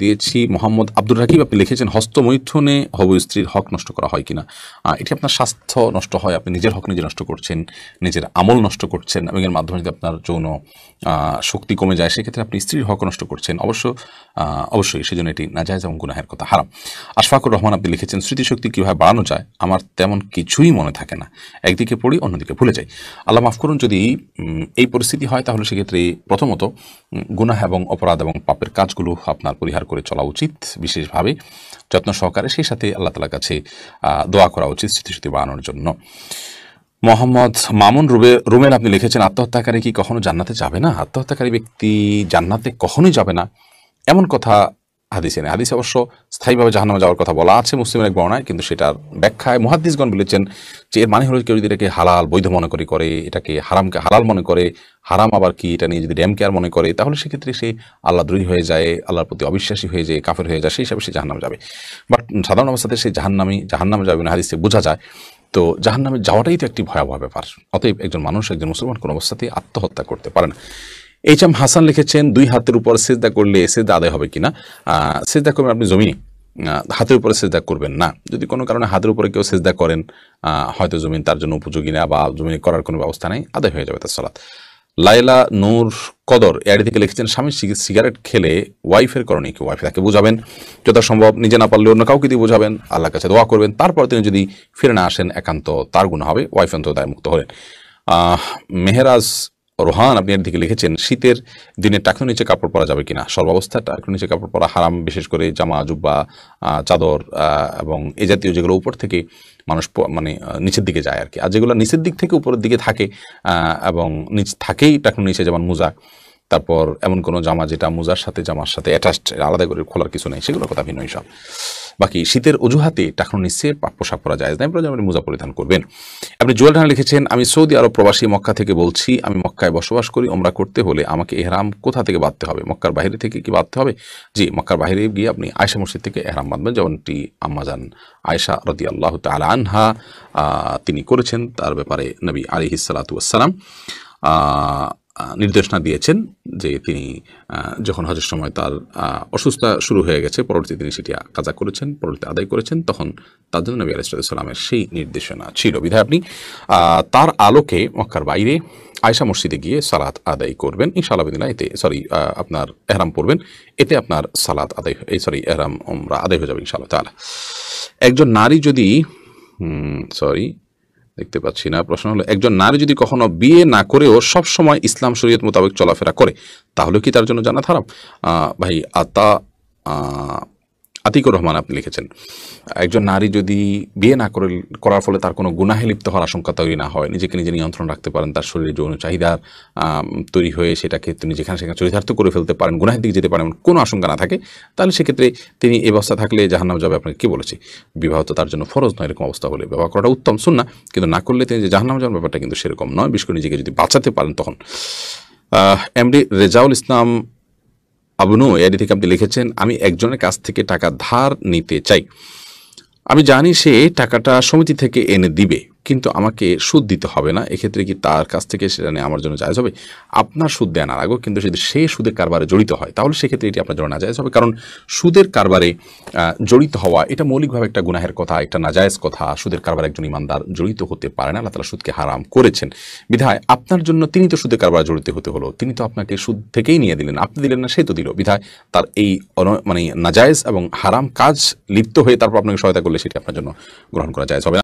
দিয়েছি মোহাম্মদ আব্দুর রাকিব আপনি লিখেছেন হস্তমৈথুনে হব স্ত্রীর হক নষ্ট করা হয় কিনা এটি আপনার স্বাস্থ্য নষ্ট হয় আপনি নিজের হক নিজে নষ্ট করছেন নিজের আমল নষ্ট করছেন এবং এর মাধ্যমে যদি আপনার যৌন শক্তি কমে যায় সেক্ষেত্রে আপনি স্ত্রীর হক নষ্ট করছেন অবশ্য অবশ্যই সেজন্য এটি নাজায়জ এবং গুনাহের কথা হারাম আশফাকুর রহমান আপনি লিখেছেন স্মৃতিশক্তি কীভাবে বাড়ানো যায় আমার তেমন কিছুই মনে থাকে না একদিকে পড়ি অন্যদিকে ভুলে যাই আল্লাহ মাফ করুন যদি এই পরিস্থিতি হয় তাহলে সেক্ষেত্রে প্রথমত গুনাহ এবং অপরাধ এবং পাপের কাজগুলো আপনার পরিহার করে চলা উচিত বিশেষভাবে যত্ন সহকারে সেই সাথে আল্লাহ তালার কাছে দোয়া করা উচিত স্মৃতিশ্রুতি বাড়ানোর জন্য মোহাম্মদ মামুন রুবে রুমেন আপনি লিখেছেন আত্মহত্যাকারী কি কখনো জান্নাতে যাবে না আত্মহত্যাকারী ব্যক্তি জান্নাতে কখনোই যাবে না এমন কথা হাদিসে নেই হাদিসে অবশ্য স্থায়ীভাবে জাহান্নামে যাওয়ার কথা বলা আছে মুসলিমের এক বর্ণায় কিন্তু সেটার ব্যাখ্যায় মহাদ্দিসগণ বলেছেন যে এর মানে হলো কেউ যদি এটাকে হালাল বৈধ মনে করে করে এটাকে হারামকে হালাল মনে করে হারাম আবার কি এটা নিয়ে যদি ড্যাম কেয়ার মনে করে তাহলে সেক্ষেত্রে সে আল্লাহ দ্রোহী হয়ে যায় আল্লাহর প্রতি অবিশ্বাসী হয়ে যায় কাফের হয়ে যায় সেই হিসাবে সে জাহান্নাম যাবে বাট সাধারণ অবস্থাতে সে জাহান্নামি জাহান্নামে যাবে না হাদিসে বোঝা যায় তো জাহান্নামে যাওয়াটাই তো একটি ভয়াবহ ব্যাপার অতএব একজন মানুষ একজন মুসলমান কোনো অবস্থাতেই আত্মহত্যা করতে পারে না এইচ এম হাসান লিখেছেন দুই হাতের উপর সেজদা করলে সেজদা আদায় হবে কিনা সেজদা করবেন আপনি জমিনে হাতের উপরে সেজদা করবেন না যদি কোনো কারণে হাতের উপরে কেউ সেজদা করেন হয়তো জমিন তার জন্য উপযোগী না বা জমিনে করার কোনো ব্যবস্থা নেই আদায় হয়ে যাবে তার সলাৎ লাইলা নূর কদর এর থেকে লিখেছেন স্বামী সিগারেট খেলে ওয়াইফের করণীয় কি ওয়াইফ তাকে বোঝাবেন যথাসম্ভব নিজে না পারলে অন্য কাউকে দিয়ে বোঝাবেন আল্লাহ কাছে দোয়া করবেন তারপর তিনি যদি ফিরে না আসেন একান্ত তার গুণ হবে ওয়াইফ অন্তত দায় মুক্ত হলেন মেহরাজ রোহান আপনি এর দিকে লিখেছেন শীতের দিনে টাকুর নিচে কাপড় পরা যাবে কিনা সর্বাবস্থা টাকুর নিচে কাপড় পরা হারাম বিশেষ করে জামা জুব্বা চাদর এবং এ জাতীয় যেগুলো উপর থেকে মানুষ মানে নিচের দিকে যায় আর কি আর যেগুলো নিচের দিক থেকে উপরের দিকে থাকে এবং নিচ থাকেই টাকুর নিচে যেমন মোজা তারপর এমন কোনো জামা যেটা মোজার সাথে জামার সাথে অ্যাটাচড আলাদা করে খোলার কিছু নেই সেগুলোর কথা ভিন্ন সব বাকি শীতের অজুহাতে টাকানো পাপ পোশাক পরা যায় না প্রয়োজন আপনি মোজা পরিধান করবেন আপনি জুয়েল ঢানা লিখেছেন আমি সৌদি আরব প্রবাসী মক্কা থেকে বলছি আমি মক্কায় বসবাস করি ওমরা করতে হলে আমাকে এহরাম কোথা থেকে বাঁধতে হবে মক্কার বাইরে থেকে কি বাঁধতে হবে জি মক্কার বাইরে গিয়ে আপনি আয়সা মসজিদ থেকে এহরাম বাঁধবেন যেমনটি আম্মাজান আয়সা রদি আল্লাহ তাল আনহা তিনি করেছেন তার ব্যাপারে নবী আলি হিসালাতু আসসালাম নির্দেশনা দিয়েছেন যে তিনি যখন হজের সময় তার অসুস্থতা শুরু হয়ে গেছে পরবর্তী তিনি সেটি কাজা করেছেন পরবর্তী আদায় করেছেন তখন তার জন্য নবী আলাইসালামের সেই নির্দেশনা ছিল বিধায় আপনি তার আলোকে মক্কার বাইরে আয়সা মসজিদে গিয়ে সালাত আদায় করবেন ইনশাআল্লাহ এতে সরি আপনার এহরাম পড়বেন এতে আপনার সালাত আদায় এই সরি এহরাম আদায় হয়ে যাবে ইনশাআল্লাহ তাহলে একজন নারী যদি সরি দেখতে পাচ্ছি না প্রশ্ন হলো একজন নারী যদি কখনো বিয়ে না করেও সব সময় ইসলাম শরীয়ত মোতাবেক চলাফেরা করে তাহলে কি তার জন্য জানা খারাপ ভাই আতা আতিকুর রহমান আপনি লিখেছেন একজন নারী যদি বিয়ে না করে করার ফলে তার কোনো গুনাহে লিপ্ত হওয়ার আশঙ্কা তৈরি না হয় নিজেকে নিজে নিয়ন্ত্রণ রাখতে পারেন তার শরীরে যৌন চাহিদা তৈরি হয়ে সেটাকে তিনি যেখানে সেখানে চরিতার্থ করে ফেলতে পারেন গুনাহের দিকে যেতে পারেন কোনো আশঙ্কা না থাকে তাহলে সেক্ষেত্রে তিনি এই অবস্থা থাকলে জাহান্নাম যাবে আপনাকে কী বলেছি বিবাহ তো তার জন্য ফরজ নয় এরকম অবস্থা হলে ব্যবহার করাটা উত্তম শুন না কিন্তু না করলে তিনি যে জাহান্নাম যাওয়ার ব্যাপারটা কিন্তু সেরকম নয় বিশেষ করে নিজেকে যদি বাঁচাতে পারেন তখন এমডি রেজাউল ইসলাম আবনু এডি থেকে আপনি লিখেছেন আমি একজনের কাছ থেকে টাকা ধার নিতে চাই আমি জানি সে টাকাটা সমিতি থেকে এনে দিবে কিন্তু আমাকে সুদ দিতে হবে না এক্ষেত্রে কি তার কাছ থেকে সেটা নিয়ে আমার জন্য জায়জ হবে আপনার সুদ দেয় না লাগো কিন্তু যদি সে সুদের কারবারে জড়িত হয় তাহলে সেক্ষেত্রে এটি আপনার জন্য না যায় হবে কারণ সুদের কারবারে জড়িত হওয়া এটা মৌলিকভাবে একটা গুনাহের কথা একটা নাজায়জ কথা সুদের কারবার একজন ইমানদার জড়িত হতে পারে না আল্লাহ সুদকে হারাম করেছেন বিধায় আপনার জন্য তিনি তো সুদের কারবারে জড়িত হতে হলো তিনি তো আপনাকে সুদ থেকেই নিয়ে দিলেন আপনি দিলেন না সে তো দিল বিধায় তার এই মানে নাজায়জ এবং হারাম কাজ লিপ্ত হয়ে তারপর আপনাকে সহায়তা করলে সেটি আপনার জন্য গ্রহণ করা যায় হবে